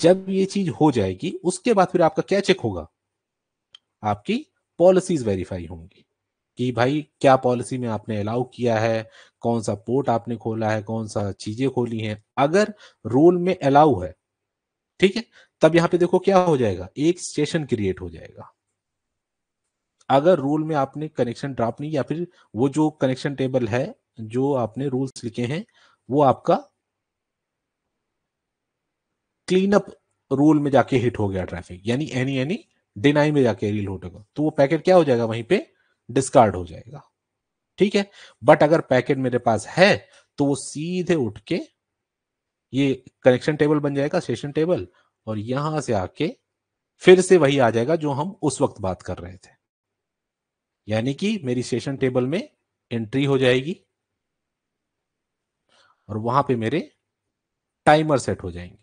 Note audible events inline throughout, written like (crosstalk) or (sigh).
जब ये चीज हो जाएगी उसके बाद फिर आपका क्या चेक होगा आपकी पॉलिसीज वेरीफाई होंगी कि भाई क्या पॉलिसी में आपने अलाउ किया है कौन सा पोर्ट आपने खोला है कौन सा चीजें खोली हैं अगर रूल में अलाउ है ठीक है तब यहाँ पे देखो क्या हो जाएगा एक स्टेशन क्रिएट हो जाएगा अगर रूल में आपने कनेक्शन ड्राफ्ट नहीं या फिर वो जो कनेक्शन टेबल है जो आपने रूल्स लिखे हैं वो आपका क्लीन अप रूल में जाके हिट हो गया ट्रैफिक यानी एनी एनी डिनाई में जाके रील होगा तो वो पैकेट क्या हो जाएगा वहीं पे डिस्कार्ड हो जाएगा ठीक है बट अगर पैकेट मेरे पास है तो वो सीधे उठ के ये कनेक्शन टेबल बन जाएगा सेशन टेबल और यहां से आके फिर से वही आ जाएगा जो हम उस वक्त बात कर रहे थे यानी कि मेरी सेशन टेबल में एंट्री हो जाएगी और वहां पे मेरे टाइमर सेट हो जाएंगे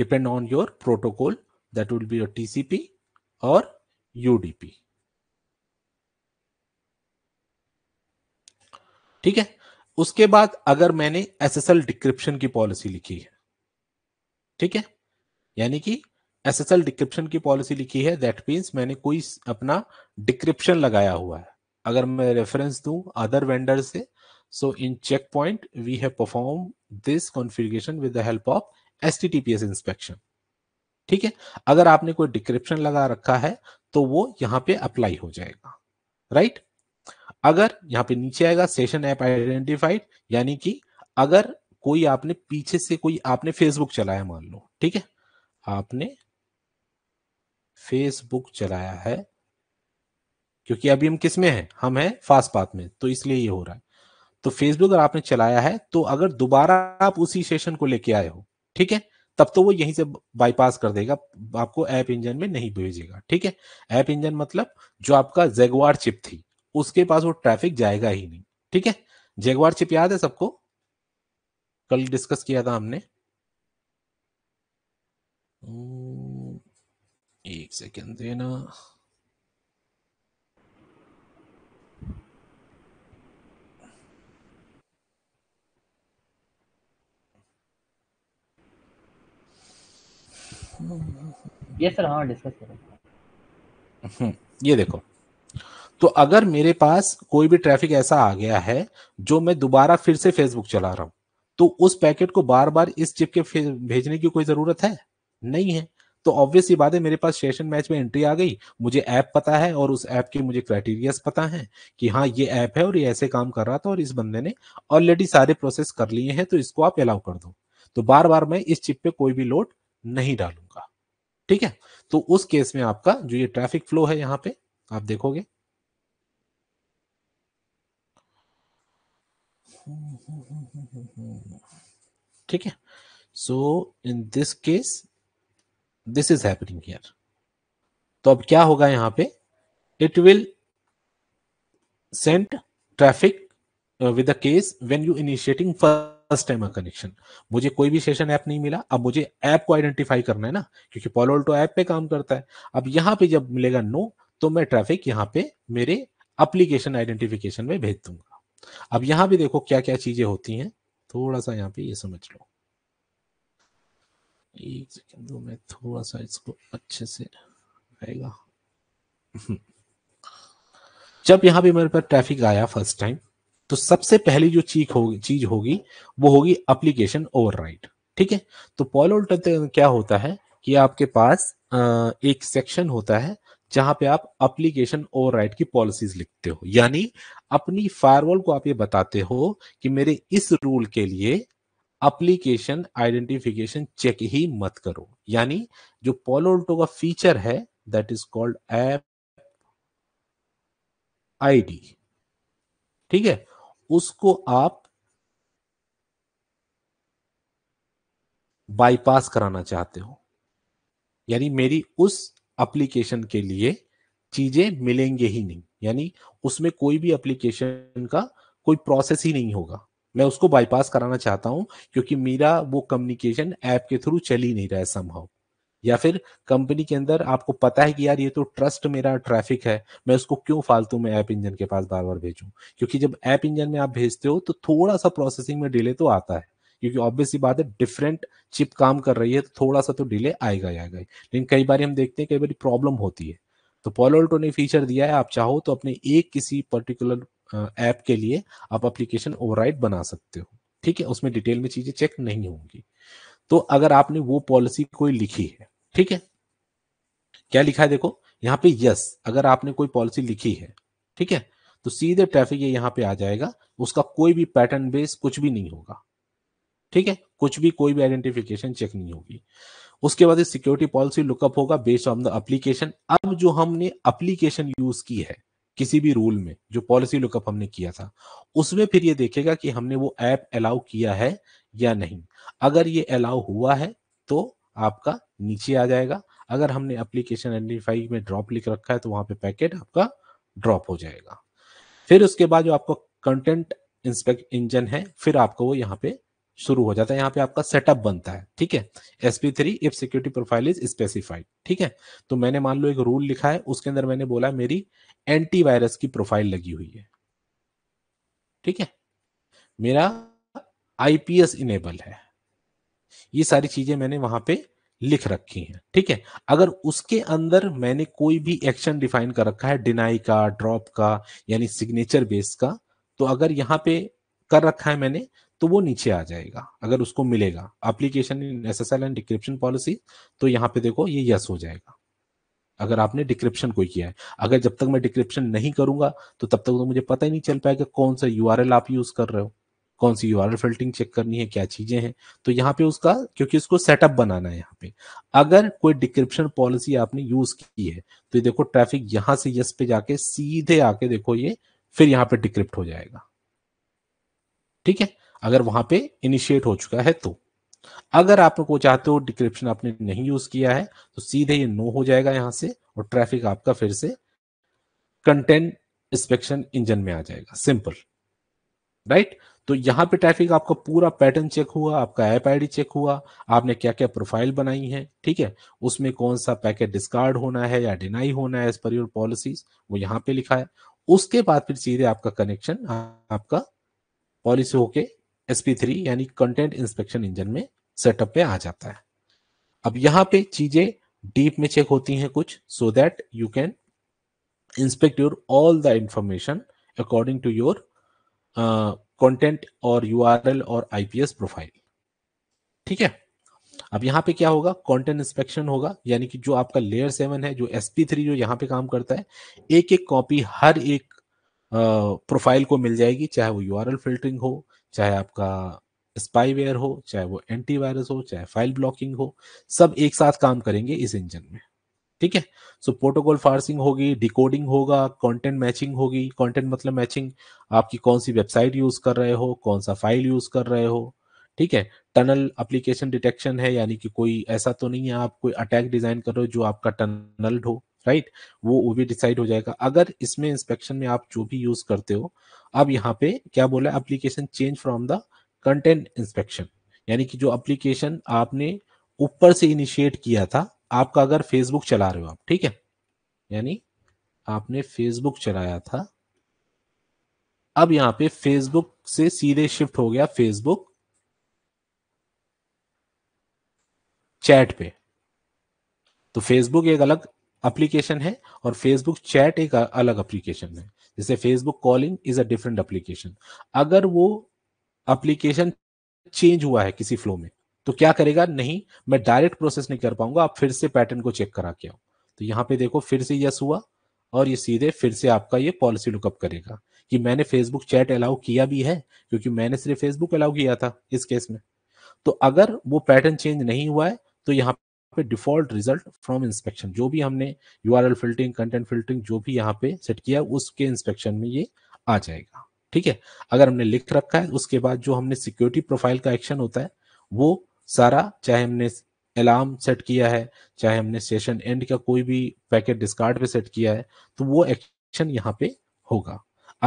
depend on your protocol that will be your TCP or UDP ठीक है उसके बाद अगर मैंने एसएसएल डिक्रिप्शन की पॉलिसी लिखी है ठीक है यानी कि एसएसएल डिक्रिप्शन की पॉलिसी लिखी है दैट मीन्स मैंने कोई अपना डिक्रिप्शन लगाया हुआ है अगर मैं रेफरेंस दू अदर वेंडर से so in Check Point we have perform this configuration with the help of S inspection ठीक है अगर आपने कोई डिक्रिप्शन लगा रखा है तो वो यहां पे अप्लाई हो जाएगा राइट अगर यहां पे नीचे आएगा सेशन ऐप आइडेंटिफाइड यानी कि अगर कोई आपने पीछे से कोई आपने फेसबुक चलाया मान लो ठीक है आपने फेसबुक चलाया है क्योंकि अभी हम किस में हैं हम हैं फास्ट पाथ में तो इसलिए ये हो रहा है तो फेसबुक अगर आपने चलाया है तो अगर दोबारा आप उसी सेशन को लेके आए हो ठीक है तब तो वो यहीं से बाईपास कर देगा आपको ऐप इंजन में नहीं भेजेगा ठीक है ऐप इंजन मतलब जो आपका जेगवार चिप थी उसके पास वो ट्रैफिक जाएगा ही नहीं ठीक है जेगवार चिप याद है सबको कल डिस्कस किया था हमने हम्म, एक सेकेंड देना ये सर हाँ डिस्कस करो हम्म, ये देखो तो अगर मेरे पास कोई भी ट्रैफिक ऐसा आ गया है जो मैं दोबारा फिर से फेसबुक चला रहा हूँ तो उस पैकेट को बार बार इस चिप के भेजने की कोई जरूरत है नहीं है तो ऑब्वियस ये बात है मेरे पास सेशन मैच में एंट्री आ गई मुझे ऐप पता है और उस ऐप के मुझे क्राइटेरियाज पता है कि हाँ ये ऐप है और ये ऐसे काम कर रहा था और इस बंदे ने ऑलरेडी सारे प्रोसेस कर लिए हैं तो इसको आप अलाउ कर दो तो बार बार मैं इस चिप पे कोई भी लोड नहीं डालूंगा ठीक है तो उस केस में आपका जो ये ट्रैफिक फ्लो है यहां पे आप देखोगे ठीक है so in this case this is happening here तो अब क्या होगा यहां पे it will sent traffic with the case when you initiating first first time connection मुझे कोई भी सेशन ऐप नहीं मिला अब मुझे ऐप को आइडेंटिफाई करना है ना क्योंकि पॉलोल्टो ऐप पे काम करता है अब यहाँ पे जब मिलेगा नो तो मैं ट्रैफिक यहाँ पे मेरे अप्लीकेशन आइडेंटिफिकेशन में भेज दूंगा अब यहाँ भी देखो क्या क्या चीजें होती हैं थोड़ा सा यहाँ पे ये समझ लो एक सेकेंड दो मैं थोड़ा सा इसको अच्छे से आएगा (laughs) जब यहाँ पे मेरे पर ट्रैफिक आया फर्स्ट टाइम तो सबसे पहली जो चीज होगी चीज होगी वो होगी अप्लीकेशन ओवरराइड ठीक है तो ऑल्टर क्या होता है कि आपके पास एक सेक्शन होता है जहां पे आप अप्लीकेशन ओवरराइड की पॉलिसीज लिखते हो यानी अपनी फायरवॉल को आप ये बताते हो कि मेरे इस रूल के लिए अप्लीकेशन आइडेंटिफिकेशन चेक ही मत करो यानी जो पॉलोल्टो का फीचर है that is called app ID ठीक है उसको आप बाईपास कराना चाहते हो यानी मेरी उस एप्लीकेशन के लिए चीजें मिलेंगे ही नहीं यानी उसमें कोई भी एप्लीकेशन का कोई प्रोसेस ही नहीं होगा मैं उसको बाईपास कराना चाहता हूं क्योंकि मेरा वो कम्युनिकेशन ऐप के थ्रू चल ही नहीं रहा है संभव या फिर कंपनी के अंदर आपको पता है कि यार ये तो ट्रस्ट मेरा ट्रैफिक है मैं उसको क्यों फालतू में ऐप इंजन के पास बार बार भेजूं क्योंकि जब ऐप इंजन में आप भेजते हो तो थोड़ा सा प्रोसेसिंग में डिले तो आता है क्योंकि ऑब्वियसली बात है डिफरेंट चिप काम कर रही है तो थोड़ा सा तो डिले आएगा ही आएगा लेकिन कई बार हम देखते हैं कई बार प्रॉब्लम होती है तो पॉलोल्टो ने फीचर दिया है आप चाहो तो अपने एक किसी पर्टिकुलर ऐप के लिए आप एप्लीकेशन ओवरराइड बना सकते हो ठीक है उसमें डिटेल में चीजें चेक नहीं होंगी तो अगर आपने वो पॉलिसी कोई लिखी है ठीक है क्या लिखा है देखो यहाँ पे यस अगर आपने कोई पॉलिसी लिखी है ठीक है तो सीधे ट्रैफिक ये यहां पे आ जाएगा उसका कोई भी पैटर्न बेस कुछ भी नहीं होगा ठीक है कुछ भी कोई भी आइडेंटिफिकेशन चेक नहीं होगी उसके बाद सिक्योरिटी पॉलिसी लुकअप होगा बेस्ड ऑन द अप्लीकेशन अब जो हमने अप्लीकेशन यूज की है किसी भी रूल में जो पॉलिसी लुकअप हमने किया था उसमें फिर ये देखेगा कि हमने वो ऐप अलाउ किया है या नहीं अगर ये अलाउ हुआ है तो आपका नीचे आ जाएगा अगर हमने एप्लीकेशन आइडेंटिफाई में ड्रॉप लिख रखा है तो वहां पे पैकेट आपका ड्रॉप हो जाएगा फिर उसके बाद जो आपको कंटेंट इंस्पेक्ट इंजन है फिर आपको वो यहाँ पे शुरू हो जाता है यहाँ पे आपका सेटअप बनता है ठीक है S P three if security profile is specified ठीक है तो मैंने मान लो एक रूल लिखा है उसके अंदर मैंने बोला मेरी एंटीवायरस की प्रोफाइल लगी हुई है ठीक है मेरा आईपीएस इनेबल है ये सारी चीजें मैंने वहां पे लिख रखी हैं ठीक है अगर उसके अंदर मैंने कोई भी एक्शन डिफाइन कर रखा है डिनाई का ड्रॉप का यानी सिग्नेचर बेस का तो अगर यहाँ पे कर रखा है मैंने तो वो नीचे आ जाएगा अगर उसको मिलेगा application in S S L and decryption policy तो यहाँ पे देखो ये यस हो जाएगा अगर आपने डिक्रिप्शन कोई किया है अगर जब तक मैं डिक्रिप्शन नहीं करूंगा तो तब तक तो मुझे पता ही नहीं चल पाएगा कौन सा यू आप यूज कर रहे हो कौन सी यूआरएल फिल्टिंग चेक करनी है क्या चीजें हैं तो यहाँ पे उसका क्योंकि उसको सेटअप बनाना है यहाँ पे अगर कोई डिक्रिप्शन पॉलिसी आपने यूज की है तो ये देखो ट्रैफिक यहां से यस पे जाके सीधे आके देखो ये फिर यहाँ पे डिक्रिप्ट हो जाएगा ठीक है अगर वहां पे इनिशिएट हो चुका है तो अगर आप को चाहते हो डिक्रिप्शन आपने नहीं यूज किया है तो सीधे ये नो हो जाएगा यहां से और ट्रैफिक आपका फिर से कंटेंट इंस्पेक्शन इंजन में आ जाएगा सिंपल राइट right? तो यहाँ पे ट्रैफिक आपका पूरा पैटर्न चेक हुआ आपका ऐप आईडी चेक हुआ आपने क्या क्या प्रोफाइल बनाई है ठीक है उसमें कौन सा पैकेट डिस्कार्ड होना है या डिनाई होना है एज पर योर पॉलिसीज वो यहाँ पे लिखा है उसके बाद फिर सीधे आपका कनेक्शन आपका पॉलिसी होके एस थ्री यानी कंटेंट इंस्पेक्शन इंजन में सेटअप पे आ जाता है अब यहाँ पे चीजें डीप में चेक होती हैं कुछ so that you can inspect your all the information according to your content और यूआरएल और आईपीएस प्रोफाइल ठीक है अब यहाँ पे क्या होगा कंटेंट इंस्पेक्शन होगा यानी कि जो आपका लेयर सेवन है जो एस थ्री जो यहाँ पे काम करता है एक एक कॉपी हर एक प्रोफाइल को मिल जाएगी चाहे वो यूआरएल फिल्टरिंग हो चाहे आपका स्पाईवेयर हो चाहे वो एंटीवायरस हो चाहे फाइल ब्लॉकिंग हो सब एक साथ काम करेंगे इस इंजन में ठीक है सो प्रोटोकॉल फार्सिंग होगी डिकोडिंग होगा कंटेंट मैचिंग होगी कंटेंट मतलब मैचिंग आपकी कौन सी वेबसाइट यूज कर रहे हो कौन सा फाइल यूज कर रहे हो ठीक है टनल एप्लीकेशन डिटेक्शन है यानी कि कोई ऐसा तो नहीं है आप कोई अटैक डिजाइन कर रहे हो जो आपका टनल्ड हो राइट वो वो भी डिसाइड हो जाएगा अगर इसमें इंस्पेक्शन में आप जो भी यूज करते हो अब यहाँ पे क्या बोला application change from the content inspection यानी कि जो एप्लीकेशन आपने ऊपर से इनिशिएट किया था आपका अगर फेसबुक चला रहे हो आप ठीक है यानी आपने फेसबुक चलाया था अब यहां पे फेसबुक से सीधे शिफ्ट हो गया फेसबुक चैट पे तो फेसबुक एक अलग एप्लीकेशन है और फेसबुक चैट एक अलग एप्लीकेशन है जैसे Facebook calling is a different application अगर वो एप्लीकेशन चेंज हुआ है किसी फ्लो में तो क्या करेगा नहीं मैं डायरेक्ट प्रोसेस नहीं कर पाऊंगा आप फिर से पैटर्न को चेक करा के आओ तो यहाँ पे देखो फिर से यस हुआ और ये सीधे फिर से आपका ये पॉलिसी लुकअप करेगा कि मैंने फेसबुक चैट अलाउ किया भी है क्योंकि मैंने सिर्फ फेसबुक अलाउ किया था इस केस में तो अगर वो पैटर्न चेंज नहीं हुआ है तो यहाँ पे डिफॉल्ट रिजल्ट फ्रॉम इंस्पेक्शन जो भी हमने यू फिल्टरिंग कंटेंट फिल्टरिंग जो भी यहाँ पे सेट किया उसके इंस्पेक्शन में ये आ जाएगा ठीक है अगर हमने लिख रखा है उसके बाद जो हमने सिक्योरिटी प्रोफाइल का एक्शन होता है वो सारा चाहे हमने अलार्म सेट किया है चाहे हमने सेशन एंड का कोई भी पैकेट डिस्कार्ड पे सेट किया है तो वो एक्शन यहाँ पे होगा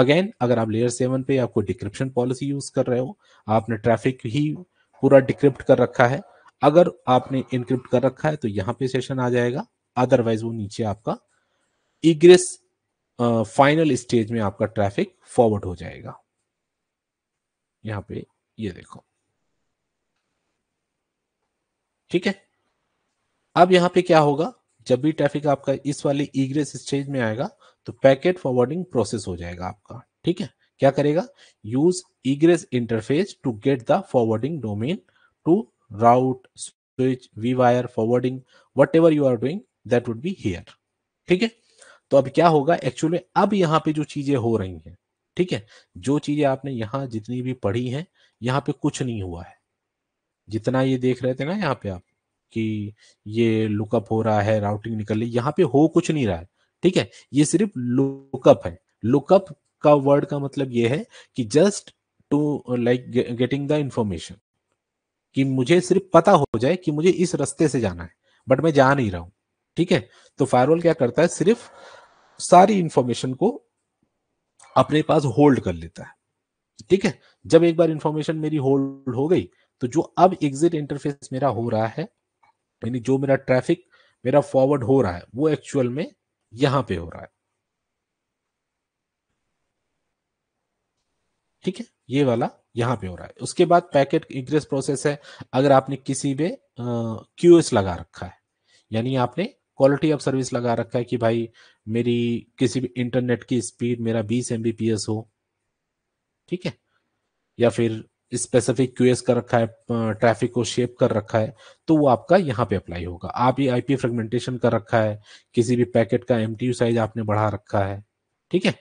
अगेन अगर आप लेयर सेवन पे आपको डिक्रिप्शन पॉलिसी यूज कर रहे हो आपने ट्रैफिक ही पूरा डिक्रिप्ट कर रखा है अगर आपने इनक्रिप्ट कर रखा है तो यहाँ पे सेशन आ जाएगा अदरवाइज वो नीचे आपका इग्रेस फाइनल स्टेज में आपका ट्रैफिक फॉरवर्ड हो जाएगा यहाँ पे ये यह देखो ठीक है अब यहाँ पे क्या होगा जब भी ट्रैफिक आपका इस वाले ईग्रेस स्टेज में आएगा तो पैकेट फॉरवर्डिंग प्रोसेस हो जाएगा आपका ठीक है क्या करेगा use egress interface to get the forwarding domain to route switch V wire forwarding whatever you are doing that would be here ठीक है तो अब क्या होगा एक्चुअली अब यहाँ पे जो चीजें हो रही हैं ठीक है जो चीजें आपने यहाँ जितनी भी पढ़ी हैं यहाँ पे कुछ नहीं हुआ है जितना ये देख रहे थे ना यहाँ पे आप कि ये लुकअप हो रहा है राउटिंग निकल रही यहाँ पे हो कुछ नहीं रहा है ठीक है ये सिर्फ लुकअप है लुकअप का वर्ड का मतलब ये है कि just to like getting the information कि मुझे सिर्फ पता हो जाए कि मुझे इस रास्ते से जाना है बट मैं जा नहीं रहा हूं ठीक है तो फायरवॉल क्या करता है सिर्फ सारी इंफॉर्मेशन को अपने पास होल्ड कर लेता है ठीक है जब एक बार इंफॉर्मेशन मेरी होल्ड हो गई तो जो अब एग्जिट इंटरफेस मेरा हो रहा है यानी जो मेरा ट्रैफिक मेरा फॉरवर्ड हो रहा है वो एक्चुअल में यहां पे हो रहा है ठीक है ये वाला यहां पे हो रहा है उसके बाद पैकेट इग्रेस प्रोसेस है अगर आपने किसी पे क्यू लगा रखा है यानी आपने क्वालिटी ऑफ सर्विस लगा रखा है कि भाई मेरी किसी भी इंटरनेट की स्पीड मेरा 20 एम हो ठीक है या फिर स्पेसिफिक क्यूएस कर रखा है ट्रैफिक को शेप कर रखा है तो वो आपका यहाँ पे अप्लाई होगा आप ये आईपी फ्रेगमेंटेशन कर रखा है किसी भी पैकेट का एम साइज आपने बढ़ा रखा है ठीक है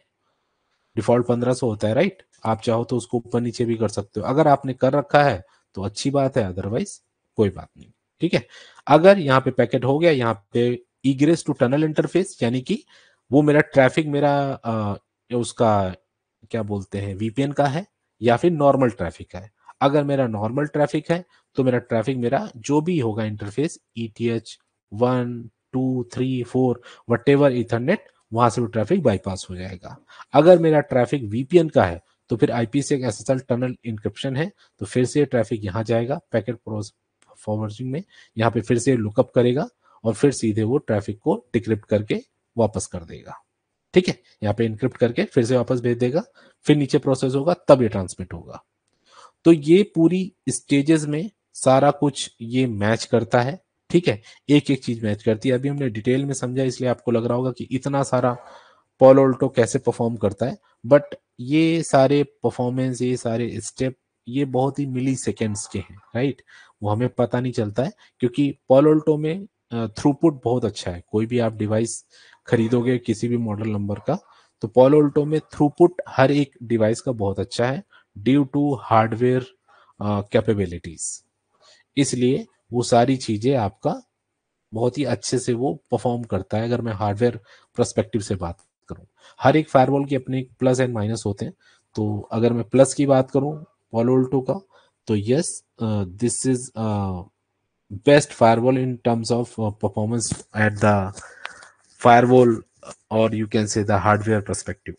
डिफॉल्ट पंद्रह सौ होता है राइट आप चाहो तो उसको ऊपर नीचे भी कर सकते हो अगर आपने कर रखा है तो अच्छी बात है अदरवाइज कोई बात नहीं ठीक है अगर यहाँ पे पैकेट हो गया यहाँ पे इग्रेस टू टनल इंटरफेस यानी कि वो मेरा ट्रैफिक मेरा आ, उसका क्या बोलते हैं वीपीएन का है या फिर नॉर्मल ट्रैफिक है अगर मेरा नॉर्मल ट्रैफिक है तो मेरा ट्रैफिक मेरा जो भी होगा interface E T H one two three four whatever Ethernet वहां से वो ट्रैफिक बाईपास हो जाएगा अगर मेरा ट्रैफिक वीपीएन का है तो फिर आईपी से एक एस टनल इंक्रिप्शन है तो फिर से ट्रैफिक यहाँ जाएगा पैकेट फॉरवर्डिंग में यहाँ पे फिर से लुकअप करेगा और फिर सीधे वो ट्रैफिक को डिक्रिप्ट करके वापस कर देगा ठीक है यहाँ पे इनक्रिप्ट करके फिर से वापस भेज देगा फिर नीचे प्रोसेस होगा तब ये ट्रांसमिट होगा तो ये पूरी स्टेजेस में सारा कुछ ये मैच करता है ठीक है एक एक चीज मैच करती है अभी हमने डिटेल में समझा इसलिए आपको लग रहा होगा कि इतना सारा ऑल्टो कैसे परफॉर्म करता है बट ये सारे परफॉर्मेंस ये सारे स्टेप ये बहुत ही मिली सेकेंड्स के हैं राइट वो हमें पता नहीं चलता है क्योंकि ऑल्टो में थ्रूपुट बहुत अच्छा है कोई भी आप डिवाइस खरीदोगे किसी भी मॉडल नंबर का तो पॉल ओल्टो में थ्रूपुट हर एक डिवाइस का बहुत अच्छा है ड्यू टू हार्डवेयर कैपेबिलिटीज इसलिए वो सारी चीजें आपका बहुत ही अच्छे से वो परफॉर्म करता है अगर मैं हार्डवेयर परस्पेक्टिव से बात करूं हर एक फायरवॉल के अपने प्लस एंड माइनस होते हैं तो अगर मैं प्लस की बात करूं ओल्टो का तो yes this is best firewall in terms of performance at the firewall और you can say the hardware perspective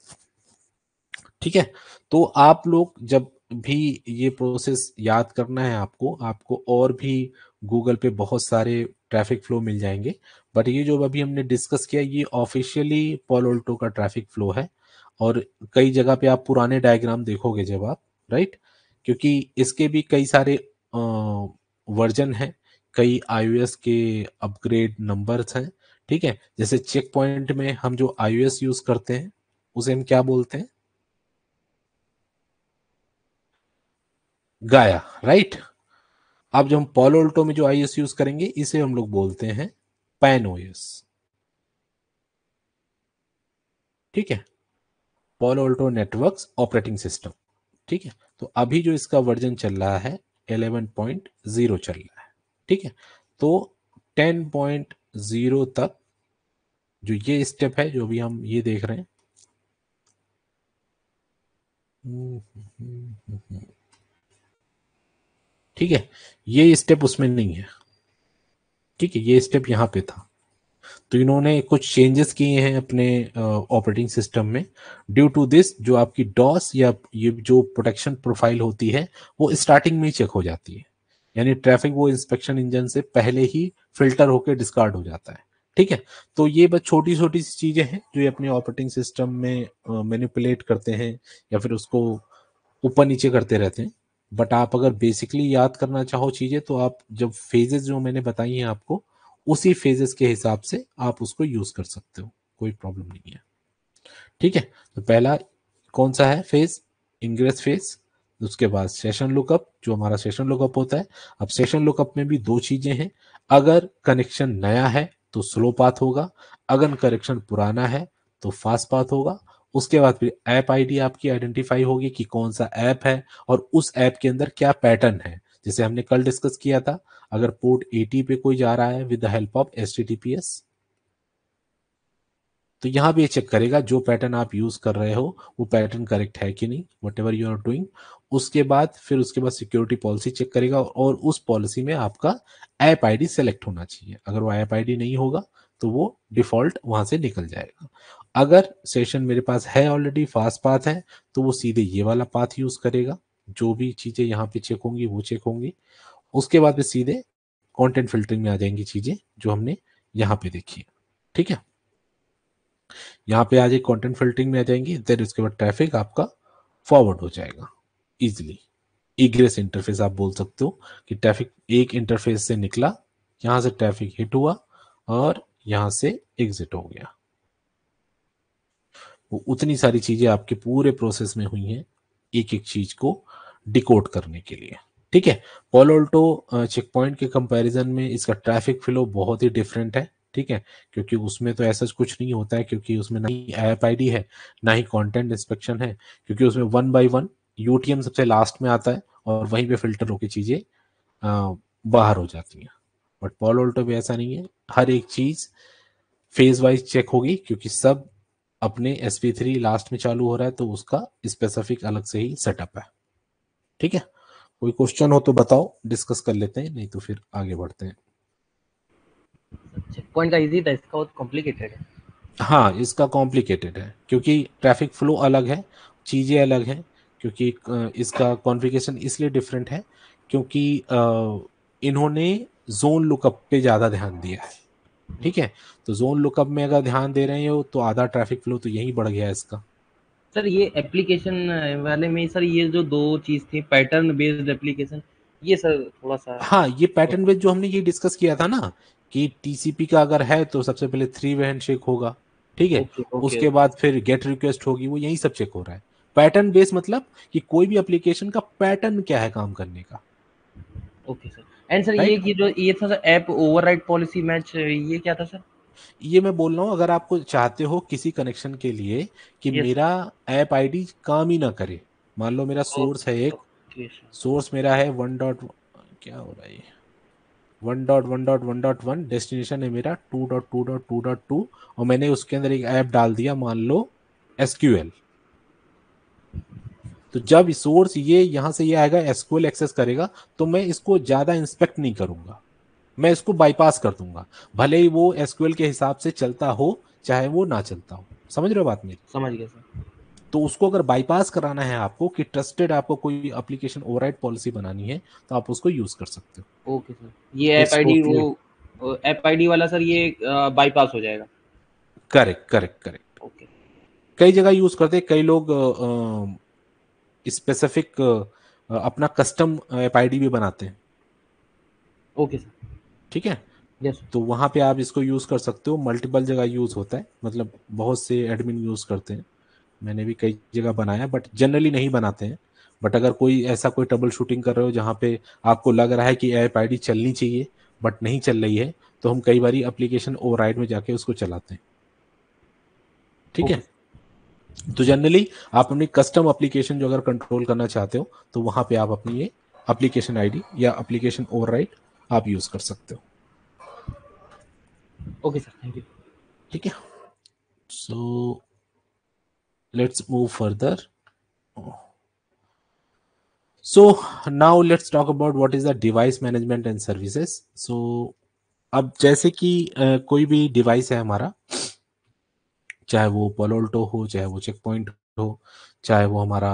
ठीक है तो आप लोग जब भी ये प्रोसेस याद करना है आपको आपको और भी गूगल पे बहुत सारे ट्रैफिक फ्लो मिल जाएंगे बट ये जो अभी हमने डिस्कस किया ये ऑफिशियली पोलोल्टो का ट्रैफिक फ्लो है और कई जगह पे आप पुराने डायग्राम देखोगे जब आप राइट क्योंकि इसके भी कई सारे वर्जन हैं कई आईओएस के अपग्रेड नंबर्स हैं ठीक है जैसे चेक पॉइंट में हम जो आईओएस यूज करते हैं उसे हम क्या बोलते हैं गाया राइट अब जो हम पोलोल्टो में जो आईओएस यूज करेंगे इसे हम लोग बोलते हैं पैन ओएस ठीक है पोलोल्टो नेटवर्क्स ऑपरेटिंग सिस्टम ठीक है तो अभी जो इसका वर्जन चल रहा है 11.0 चल रहा है ठीक है तो ज़ीरो तक जो ये स्टेप है जो भी हम ये देख रहे हैं ठीक है ये स्टेप उसमें नहीं है ठीक है ये स्टेप यहां पे था तो इन्होंने कुछ चेंजेस किए हैं अपने ऑपरेटिंग सिस्टम में ड्यू टू दिस जो आपकी डॉस या ये जो प्रोटेक्शन प्रोफाइल होती है वो स्टार्टिंग में ही चेक हो जाती है यानी ट्रैफिक वो इंस्पेक्शन इंजन से पहले ही फिल्टर होकर डिस्कार्ड हो जाता है ठीक है तो ये बस छोटी छोटी सी चीजें हैं जो ये अपने ऑपरेटिंग सिस्टम में मैनिपुलेट करते हैं या फिर उसको ऊपर नीचे करते रहते हैं बट आप अगर बेसिकली याद करना चाहो चीजें तो आप जब फेजेस जो मैंने बताई हैं आपको उसी फेजेस के हिसाब से आप उसको यूज कर सकते हो कोई प्रॉब्लम नहीं है ठीक है तो पहला कौन सा है फेज इंग्रेस फेज उसके बाद सेशन लुकअप जो हमारा सेशन लुकअप होता है अब सेशन लुकअप में भी दो चीजें हैं अगर कनेक्शन नया है तो स्लो पाथ होगा अगर कनेक्शन पुराना है तो फास्ट पाथ होगा उसके बाद फिर ऐप आईडी आपकी आइडेंटिफाई होगी कि कौन सा ऐप है और उस ऐप के अंदर क्या पैटर्न है जैसे हमने कल डिस्कस किया था अगर पोर्ट 80 पे कोई जा रहा है with the help of S तो यहां भी ये चेक करेगा जो पैटर्न आप यूज कर रहे हो वो पैटर्न करेक्ट है कि नहीं whatever you are doing उसके बाद फिर उसके बाद सिक्योरिटी पॉलिसी चेक करेगा और उस पॉलिसी में आपका ऐप आईडी सेलेक्ट होना चाहिए अगर वो ऐप आईडी नहीं होगा तो वो डिफॉल्ट वहां से निकल जाएगा अगर सेशन मेरे पास है ऑलरेडी फास्ट पाथ है तो वो सीधे ये वाला पाथ यूज करेगा जो भी चीजें यहाँ पे चेक होंगी वो चेक होंगी उसके बाद में सीधे कंटेंट फिल्टरिंग में आ जाएंगी चीजें जो हमने यहाँ पे देखी है ठीक है यहाँ पे आ जाए कंटेंट फिल्टरिंग में आ जाएंगी देन उसके बाद ट्रैफिक आपका फॉरवर्ड हो जाएगा इजिली इग्रेस इंटरफेस आप बोल सकते हो कि ट्रैफिक एक इंटरफेस से निकला यहां से ट्रैफिक हिट हुआ और यहां से एग्जिट हो गया वो उतनी सारी चीजें आपके पूरे प्रोसेस में हुई हैं एक एक चीज को डिकोड करने के लिए ठीक है पोलोल्टो चेक पॉइंट के कंपैरिजन में इसका ट्रैफिक फ्लो बहुत ही डिफरेंट है ठीक है क्योंकि उसमें तो ऐसा कुछ नहीं होता है क्योंकि उसमें ना ही ऐप आईडी है ना ही कंटेंट इंस्पेक्शन है क्योंकि उसमें वन बाय वन यूटीएम सबसे लास्ट में आता है और वहीं पे फिल्टर होके चीजें बाहर हो जाती हैं बट पॉल ऑल्टो भी ऐसा नहीं है हर एक चीज फेज वाइज चेक होगी क्योंकि सब अपने एस थ्री लास्ट में चालू हो रहा है तो उसका स्पेसिफिक अलग से ही सेटअप है ठीक है कोई क्वेश्चन हो तो बताओ डिस्कस कर लेते हैं नहीं तो फिर आगे बढ़ते हैं पॉइंट का इजी था इसका बहुत कॉम्प्लिकेटेड है हाँ इसका कॉम्प्लिकेटेड है क्योंकि ट्रैफिक फ्लो अलग है चीज़ें अलग हैं क्योंकि इसका कॉन्फ़िगरेशन इसलिए डिफरेंट है क्योंकि इन्होंने जोन लुकअप पे ज़्यादा ध्यान दिया है ठीक है तो जोन लुकअप में अगर ध्यान दे रहे हो तो आधा ट्रैफिक फ्लो तो यही बढ़ गया इसका सर ये एप्लीकेशन वाले में सर ये जो दो चीज़ थी पैटर्न बेस्ड एप्लीकेशन ये सर थोड़ा सा हाँ ये पैटर्न बेस्ड जो हमने ये डिस्कस किया था ना कि टीसीपी का अगर है तो सबसे पहले थ्री वे शेक होगा ठीक है उसके बाद फिर गेट रिक्वेस्ट होगी वो यही सब चेक हो रहा है पैटर्न बेस मतलब कि कोई भी एप्लीकेशन का पैटर्न क्या है काम करने का ओके सर एंड सर ये जो ये था sir app override policy match ये क्या था सर ये मैं बोल रहा हूँ अगर आपको चाहते हो किसी कनेक्शन के लिए कि yes. मेरा ऐप आईडी काम ही ना करे मान लो मेरा सोर्स okay. है एक सोर्स okay, मेरा है वन डॉट क्या हो रहा है ये one dot one dot one dot one destination है मेरा two dot two dot two dot two और मैंने उसके अंदर एक ऐप डाल दिया मान लो एस क्यू एल तो जब सोर्स ये यहां से ये आएगा एसक्यूएल एक्सेस करेगा तो मैं इसको ज़्यादा इंस्पेक्ट नहीं करूंगा मैं इसको बाईपास कर दूंगा भले ही वो एसक्यूएल के हिसाब से चलता हो चाहे वो ना चलता हो समझ रहे हो बात मेरी समझ गया तो उसको अगर बाईपास कराना है आपको कि ट्रस्टेड आपको कोई एप्लीकेशन ओवरराइड पॉलिसी बनानी है तो आप उसको यूज कर सकते हो ओके सर ये एप आईडी वो एप वाला सर ये बाईपास हो जाएगा करेक्ट करेक्ट करेक्ट ओके कई जगह यूज करते कई लोग स्पेसिफिक अपना कस्टम एफ भी बनाते हैं ओके सर ठीक है yes. तो वहाँ पे आप इसको यूज़ कर सकते हो मल्टीपल जगह यूज़ होता है मतलब बहुत से एडमिन यूज़ करते हैं मैंने भी कई जगह बनाया बट जनरली नहीं बनाते हैं बट अगर कोई ऐसा कोई ट्रबल शूटिंग कर रहे हो जहाँ पे आपको लग रहा है कि एप आई चलनी चाहिए बट नहीं चल रही है तो हम कई बार एप्लीकेशन ओवर में जाके उसको चलाते हैं ठीक okay. है तो जनरली आप अपनी कस्टम एप्लीकेशन जो अगर कंट्रोल करना चाहते हो तो वहां पे आप अपनी ये एप्लीकेशन आईडी या एप्लीकेशन ओवर आप यूज कर सकते हो ओके सर थैंक यू ठीक है so let's move further so now let's talk about what is the device management and services so अब जैसे कि uh, कोई भी डिवाइस है हमारा चाहे वो पोलोल्टो हो चाहे वो चेक पॉइंट हो चाहे वो हमारा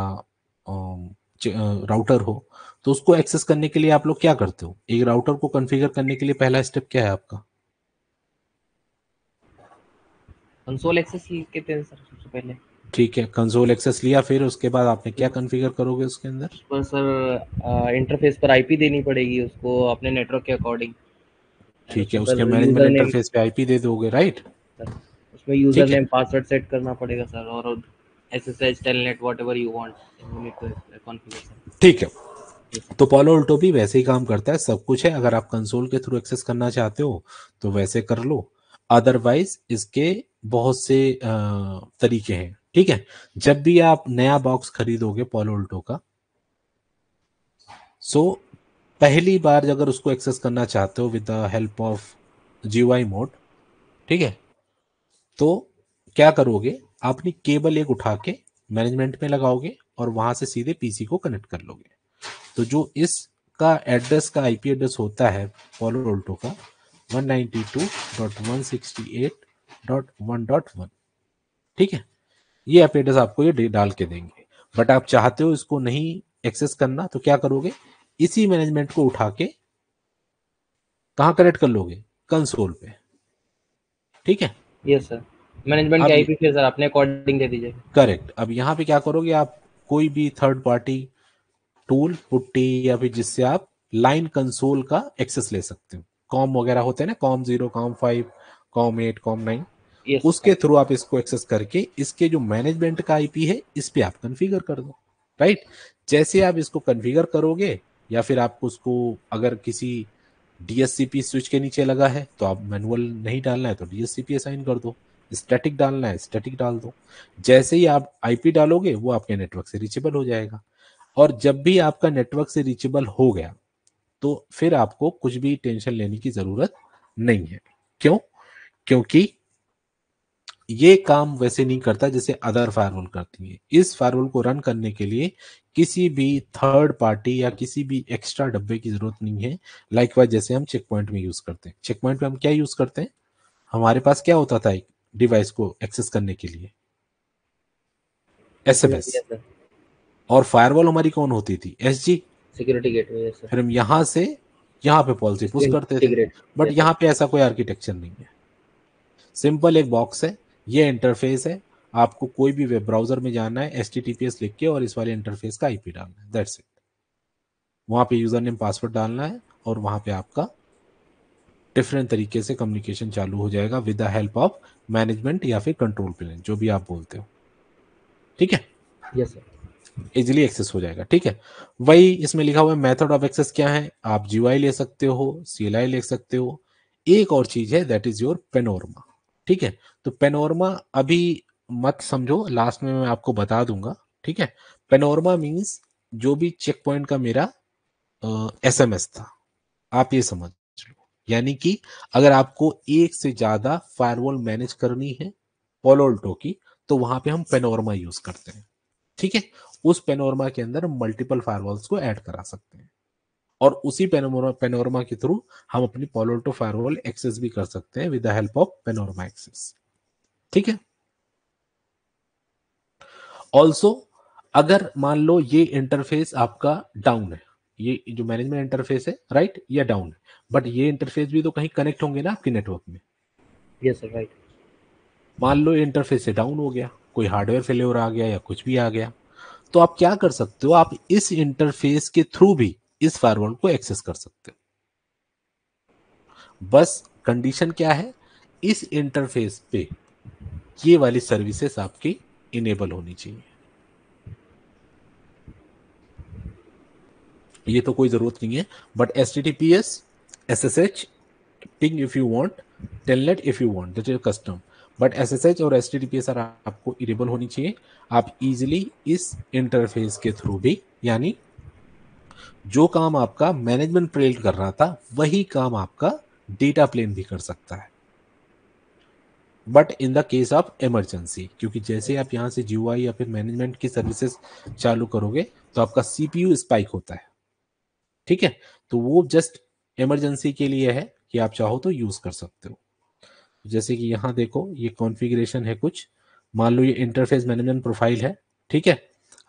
राउटर हो तो उसको एक्सेस करने के लिए आप लोग क्या करते हो एक राउटर को कॉन्फ़िगर करने के लिए पहला स्टेप क्या है आपका कंसोल एक्सेस के थे सर सबसे पहले ठीक है कंसोल एक्सेस लिया फिर उसके बाद आपने क्या कॉन्फ़िगर हम्म। करोगे उसके अंदर पर सर इंटरफेस पर आईपी देनी पड़ेगी उसको अपने नेटवर्क के अकॉर्डिंग ठीक है उसके मैनेजमेंट इंटरफेस पे आईपी दे दोगे राइट उसमें यूजर नेम पासवर्ड सेट करना पड़ेगा सर और SSH telnet whatever you want you need to configure ठीक है तो पॉलो उल्टो भी वैसे ही काम करता है सब कुछ है अगर आप कंसोल के थ्रू एक्सेस करना चाहते हो तो वैसे कर लो अदरवाइज इसके बहुत से तरीके हैं ठीक है जब भी आप नया बॉक्स खरीदोगे पॉलो उल्टो का सो पहली बार अगर उसको एक्सेस करना चाहते हो with the help of GUI mode ठीक है तो क्या करोगे आपने केबल एक उठा के मैनेजमेंट में लगाओगे और वहां से सीधे पीसी को कनेक्ट कर लोगे तो जो इसका एड्रेस का आईपी एड्रेस होता है पॉलो रोल्टो का 192.168.1.1 ठीक है ये आईपी एड्रेस आपको ये डाल के देंगे बट आप चाहते हो इसको नहीं एक्सेस करना तो क्या करोगे इसी मैनेजमेंट को उठा के कहा कनेक्ट कर लोगे कंसोल पे ठीक है यस सर मैनेजमेंट के आईपी सर अपने अकॉर्डिंग दे दीजिए करेक्ट अब यहाँ पे क्या करोगे आप कोई भी थर्ड पार्टी टूल पुट्टी या फिर जिससे आप लाइन कंसोल का एक्सेस ले सकते हो कॉम वगैरह होते हैं ना com zero com five com eight com nine yes, उसके थ्रू आप इसको एक्सेस करके इसके जो मैनेजमेंट का आईपी है इस पे आप कन्फिगर कर दो राइट जैसे आप इसको कन्फिगर करोगे या फिर आपको उसको अगर किसी डीएससीपी स्विच के नीचे लगा है तो आप मैनुअल नहीं डालना है तो डीएससीपी असाइन कर दो स्टैटिक डालना है स्टैटिक डाल दो जैसे ही आप आईपी डालोगे वो आपके नेटवर्क से रीचेबल हो जाएगा और जब भी आपका नेटवर्क से रीचेबल हो गया तो फिर आपको कुछ भी टेंशन लेने की जरूरत नहीं है क्यों क्योंकि ये काम वैसे नहीं करता जैसे अदर फायरवॉल करती है इस फायरवॉल को रन करने के लिए किसी भी थर्ड पार्टी या किसी भी एक्स्ट्रा डब्बे की जरूरत नहीं है लाइक वाइज जैसे हम चेक पॉइंट में यूज करते हैं चेक पॉइंट में हम क्या यूज करते हैं हमारे पास क्या होता था एक डिवाइस को एक्सेस करने के लिए एस एम एस और फायरवॉल हमारी कौन होती थी एस जी सिक्योरिटी गेटवे फिर हम यहाँ से यहाँ पे पॉलिसी पुश करते थे बट यहाँ पे ऐसा कोई आर्किटेक्चर नहीं है सिंपल एक बॉक्स है ये इंटरफेस है आपको कोई भी वेब ब्राउजर में जाना है एस लिख के और इस वाले इंटरफेस का आईपी डालना है दैट्स इट वहाँ पे यूज़र नेम पासवर्ड डालना है और वहाँ पे आपका डिफरेंट तरीके से कम्युनिकेशन चालू हो जाएगा with the help of management या फिर कंट्रोल प्लेन जो भी आप बोलते हो ठीक है यस सर इजिली एक्सेस हो जाएगा ठीक है वही इसमें लिखा हुआ है मेथड ऑफ एक्सेस क्या है आप जीवाई ले सकते हो सी ले सकते हो एक और चीज है दैट इज योर पेनोरमा ठीक है तो पेनोरमा अभी मत समझो लास्ट में मैं आपको बता दूंगा ठीक है पेनोरमा मीन्स जो भी चेक पॉइंट का मेरा एस एम एस था आप ये समझ लो यानी कि अगर आपको एक से ज्यादा फायरवॉल मैनेज करनी है पोलोल्टो की तो वहां पे हम पेनोरमा यूज करते हैं ठीक है उस पेनोरमा के अंदर मल्टीपल फायरवॉल्स को ऐड करा सकते हैं और उसी पेनोरमा पेनोरमा के थ्रू हम अपनी पोलोटो फायरवॉल एक्सेस भी कर सकते हैं with the help of Panorama access ठीक है ऑल्सो अगर मान लो ये इंटरफेस आपका डाउन है ये जो मैनेजमेंट इंटरफेस है राइट right? या डाउन है बट ये इंटरफेस भी तो कहीं कनेक्ट होंगे ना आपके नेटवर्क में यस सर राइट मान लो इंटरफेस से डाउन हो गया कोई हार्डवेयर फेल्योर आ गया या कुछ भी आ गया तो आप क्या कर सकते हो आप इस इंटरफेस के थ्रू भी इस फायरवॉल को एक्सेस कर सकते हो बस कंडीशन क्या है इस इंटरफेस पे ये वाली सर्विसेस आपकी इनेबल होनी चाहिए ये तो कोई ज़रूरत नहीं है but S T T P S S S H ping if you want telnet if you want that is custom but S S H और S T T P S आपको इनेबल होनी चाहिए आप इजिली इस interface के through भी यानी जो काम आपका मैनेजमेंट प्लेन कर रहा था वही काम आपका डेटा प्लेन भी कर सकता है but in the case of emergency क्योंकि जैसे आप यहाँ से जीवा या फिर मैनेजमेंट की सर्विसेज चालू करोगे तो आपका सीपीयू स्पाइक होता है ठीक है तो वो जस्ट इमरजेंसी के लिए है कि आप चाहो तो यूज कर सकते हो जैसे कि यहाँ देखो ये कॉन्फ़िगरेशन है कुछ मान लो ये इंटरफेस मैनेजमेंट प्रोफाइल है ठीक है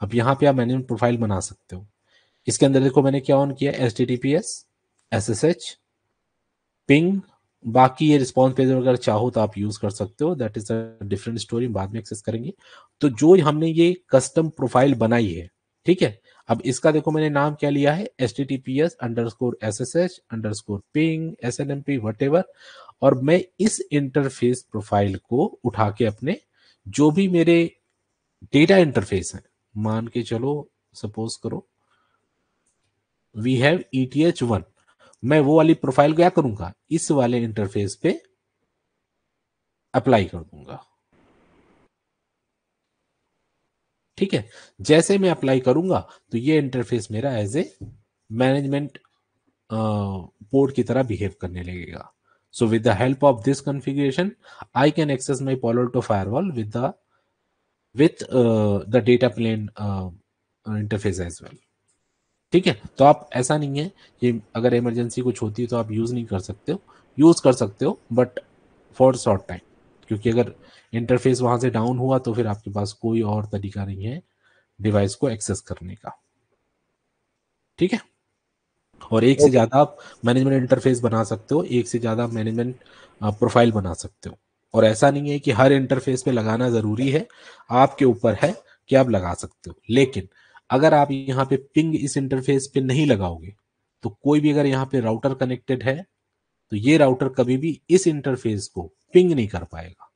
अब यहाँ पे आप मैनेजमेंट प्रोफाइल बना सकते हो इसके अंदर देखो मैंने क्या ऑन किया S D T P S S S H ping बाकी ये रिस्पॉन्स पेज अगर चाहो तो आप यूज कर सकते हो that is a different story बाद में एक्सेस करेंगे तो जो हमने ये कस्टम प्रोफाइल बनाई है ठीक है अब इसका देखो मैंने नाम क्या लिया है S T T P S underscore S S H underscore ping S N M P whatever और मैं इस इंटरफेस प्रोफाइल को उठा के अपने जो भी मेरे डेटा इंटरफेस है मान के चलो सपोज करो वी हैव ई वन मैं वो वाली प्रोफाइल क्या करूंगा इस वाले इंटरफेस पे अप्लाई कर दूंगा ठीक है जैसे मैं अप्लाई करूंगा तो ये इंटरफेस मेरा एज ए मैनेजमेंट पोर्ट की तरह बिहेव करने लगेगा so with the help of this configuration I can access my to firewall with the with the data plane interface as well ठीक है तो आप ऐसा नहीं है कि अगर इमरजेंसी कुछ होती है तो आप यूज़ नहीं कर सकते हो यूज़ कर सकते हो बट फॉर शॉर्ट टाइम क्योंकि अगर इंटरफेस वहाँ से डाउन हुआ तो फिर आपके पास कोई और तरीका नहीं है डिवाइस को एक्सेस करने का ठीक है और एक से ज़्यादा आप मैनेजमेंट इंटरफेस बना सकते हो एक से ज़्यादा मैनेजमेंट प्रोफाइल बना सकते हो और ऐसा नहीं है कि हर इंटरफेस पे लगाना ज़रूरी है आपके ऊपर है कि आप लगा सकते हो लेकिन अगर आप यहाँ पे पिंग इस इंटरफेस पे नहीं लगाओगे तो कोई भी अगर यहाँ पे राउटर कनेक्टेड है तो ये राउटर कभी भी इस इंटरफेस को पिंग नहीं कर पाएगा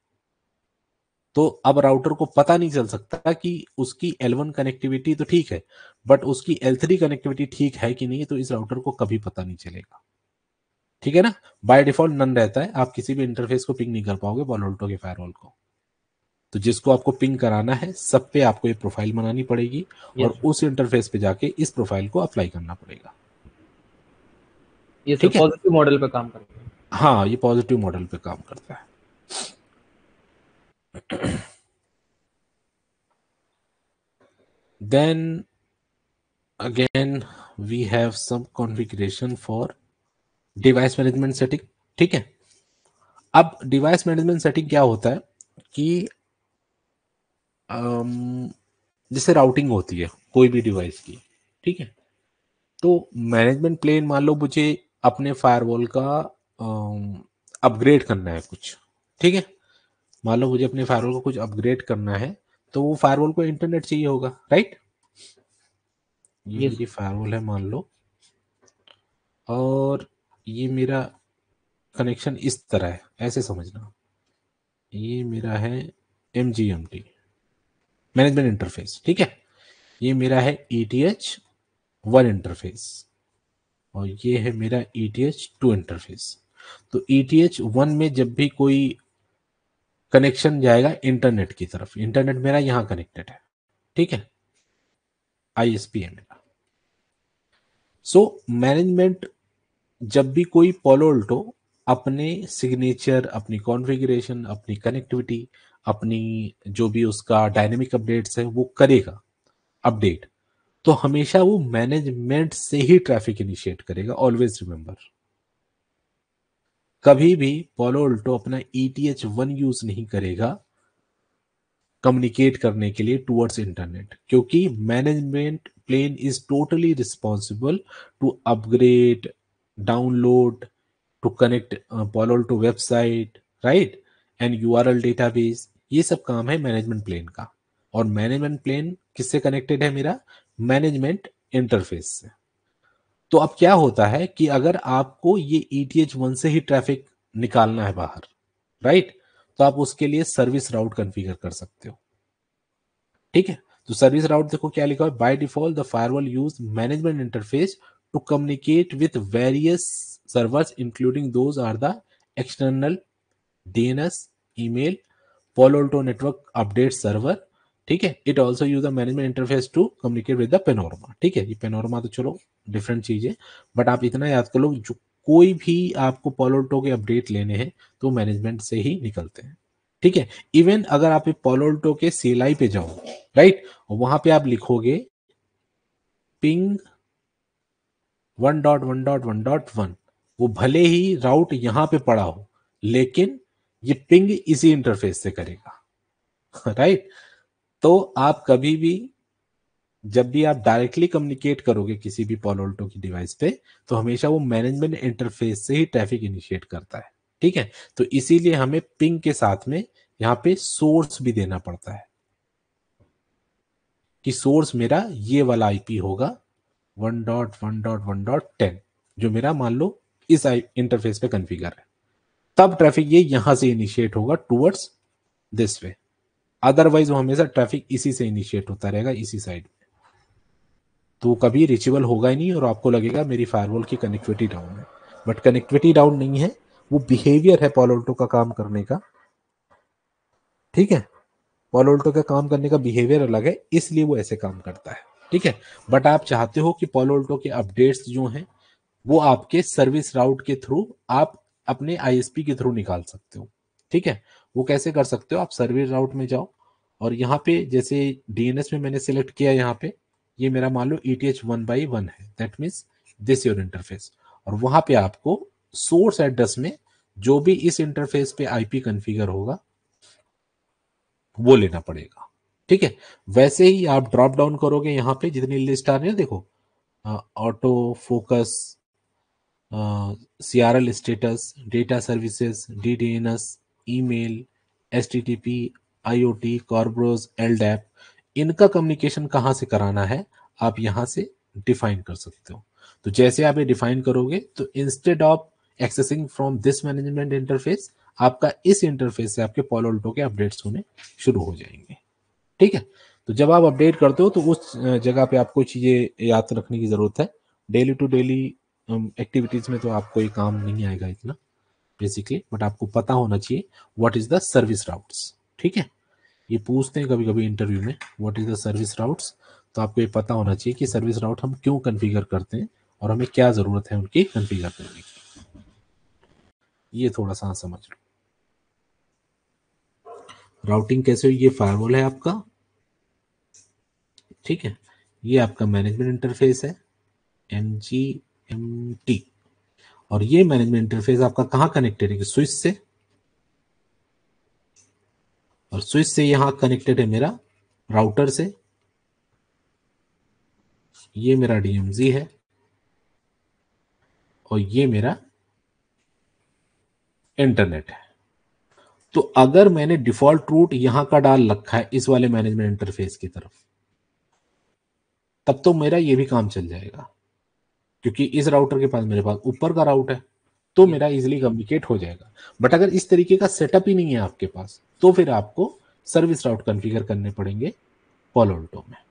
तो अब राउटर को पता नहीं चल सकता कि उसकी L1 कनेक्टिविटी तो ठीक है बट उसकी L3 कनेक्टिविटी ठीक है कि नहीं तो इस राउटर को कभी पता नहीं चलेगा ठीक है ना बाय डिफॉल्ट नन रहता है आप किसी भी इंटरफेस को पिंग नहीं कर पाओगे बॉलोल्टो के फायरवॉल को तो जिसको आपको पिंग कराना है सब पे आपको ये प्रोफाइल बनानी पड़ेगी और उस इंटरफेस पे जाके इस प्रोफाइल को अप्लाई करना पड़ेगा ये ठीक पॉजिटिव मॉडल पे काम करता है हाँ ये पॉजिटिव मॉडल पे काम करता है then again we have some configuration for device management setting ठीक है अब डिवाइस मैनेजमेंट सेटिंग क्या होता है कि जैसे राउटिंग होती है कोई भी डिवाइस की ठीक है तो मैनेजमेंट प्लेन मान लो मुझे अपने फायरवॉल का अपग्रेड करना है कुछ ठीक है मान लो मुझे अपने फायरवॉल को कुछ अपग्रेड करना है तो वो फायरवॉल को इंटरनेट चाहिए होगा राइट ये जी फायरवॉल है मान लो और ये मेरा कनेक्शन इस तरह है ऐसे समझना ये मेरा है M G M T management interface ठीक है ये मेरा है E T H one interface और ये है मेरा E T H two interface तो ई टी एच वन में जब भी कोई कनेक्शन जाएगा इंटरनेट की तरफ इंटरनेट मेरा यहां कनेक्टेड है ठीक है आई एस पी है मेरा सो मैनेजमेंट जब भी कोई पोलोल्टो अपने सिग्नेचर अपनी कॉन्फ़िगरेशन अपनी कनेक्टिविटी अपनी जो भी उसका डायनेमिक अपडेट्स है वो करेगा अपडेट तो हमेशा वो मैनेजमेंट से ही ट्रैफिक इनिशिएट करेगा ऑलवेज रिमेंबर कभी भी पोलो अल्टो अपना ईटीएच वन यूज नहीं करेगा कम्युनिकेट करने के लिए टूवर्ड्स इंटरनेट क्योंकि management plane is totally responsible to upgrade download to connect Palo Alto website right and U R L database ये सब काम है मैनेजमेंट प्लेन का और मैनेजमेंट प्लेन किससे कनेक्टेड है मेरा मैनेजमेंट इंटरफेस से तो अब क्या होता है कि अगर आपको ये ETH1 से ही ट्रैफिक निकालना है बाहर राइट तो आप उसके लिए सर्विस राउट कॉन्फ़िगर कर सकते हो ठीक है तो सर्विस राउट देखो क्या लिखा है by default the firewall use management interface to communicate with various servers including those are the external DNS email Palo Alto Network Update Server ठीक है it also use the management interface to communicate with the Panorama ठीक है ये panorama तो चलो different चीज है but आप इतना याद कर लो जो कोई भी आपको पोलोल्टो के अपडेट लेने हैं तो मैनेजमेंट से ही निकलते हैं ठीक है इवन अगर आप पोलोल्टो के सीलाई पे जाओ राइट वहां पे आप लिखोगे ping one dot one dot one dot one वो भले ही राउट यहां पे पड़ा हो लेकिन ये पिंग इसी इंटरफेस से करेगा राइट तो आप कभी भी जब भी आप डायरेक्टली कम्युनिकेट करोगे किसी भी पॉलोल्टो की डिवाइस पे तो हमेशा वो मैनेजमेंट इंटरफेस से ही ट्रैफिक इनिशिएट करता है ठीक है तो इसीलिए हमें पिंग के साथ में यहाँ पे सोर्स भी देना पड़ता है कि सोर्स मेरा ये वाला आईपी होगा one dot one dot one dot ten जो मेरा मान लो इस इंटरफेस पे कन्फिगर है तब ट्रैफिक ये यहां से इनिशिएट होगा टूवर्ड्स दिस वे अदरवाइज वो हमेशा ट्रैफिक इसी से इनिशिएट होता रहेगा इसी साइड में तो कभी रिचेबल होगा ही नहीं और आपको लगेगा मेरी फायरवॉल की कनेक्टिविटी डाउन है बट कनेक्टिविटी डाउन नहीं है वो बिहेवियर है पॉलोल्टो का काम करने का ठीक है पॉलोल्टो का काम करने का बिहेवियर अलग है इसलिए वो ऐसे काम करता है ठीक है बट आप चाहते हो कि पॉलोल्टो के अपडेट्स जो हैं वो आपके सर्विस राउट के थ्रू आप अपने आईएसपी के थ्रू निकाल सकते हो ठीक है वो कैसे कर सकते हो आप सर्वे राउट में जाओ और यहाँ पे जैसे डीएनएस में मैंने सिलेक्ट किया यहाँ पे ये मेरा मान लो E T H one by one है that means this your interface और वहां पे आपको सोर्स एड्रेस में जो भी इस इंटरफेस पे आईपी कॉन्फ़िगर होगा वो लेना पड़ेगा ठीक है वैसे ही आप ड्रॉप डाउन करोगे यहाँ पे जितनी लिस्ट आ रही है देखो auto focus CRL status data services DDNS email STTP IOT Kerberos LDAP इनका कम्युनिकेशन कहाँ से कराना है आप यहाँ से डिफाइन कर सकते हो तो जैसे आप ये डिफाइन करोगे तो instead of accessing from this management interface आपका इस इंटरफेस से आपके पॉलोल्टो के अपडेट्स होने शुरू हो जाएंगे ठीक है तो जब आप अपडेट करते हो तो उस जगह पे आपको चीज़ें याद रखने की ज़रूरत है डेली टू डेली एक्टिविटीज़ में तो आपको ये काम नहीं आएगा इतना बेसिकली बट आपको पता होना चाहिए what is the service routes ठीक है ये पूछते हैं कभी कभी इंटरव्यू में what is the service routes तो आपको ये पता होना चाहिए कि सर्विस राउट हम क्यों कन्फिगर करते हैं और हमें क्या ज़रूरत है उनकी कन्फिगर करने की ये थोड़ा सा समझ लो राउटिंग कैसे हुई ये फायरवॉल है आपका ठीक है ये आपका मैनेजमेंट इंटरफेस है एम जी एम टी और ये मैनेजमेंट इंटरफेस आपका कहां कनेक्टेड है स्विच से और स्विच से यहां कनेक्टेड है मेरा राउटर से ये मेरा डीएमजी है और ये मेरा इंटरनेट है तो अगर मैंने डिफॉल्ट रूट यहां का डाल रखा है इस वाले मैनेजमेंट इंटरफेस की तरफ तब तो मेरा ये भी काम चल जाएगा क्योंकि इस राउटर के पास मेरे पास ऊपर का राउट है तो मेरा इजिली कम्युनिकेट हो जाएगा बट अगर इस तरीके का सेटअप ही नहीं है आपके पास तो फिर आपको सर्विस राउट कन्फिगर करने पड़ेंगे पोलोल्टो में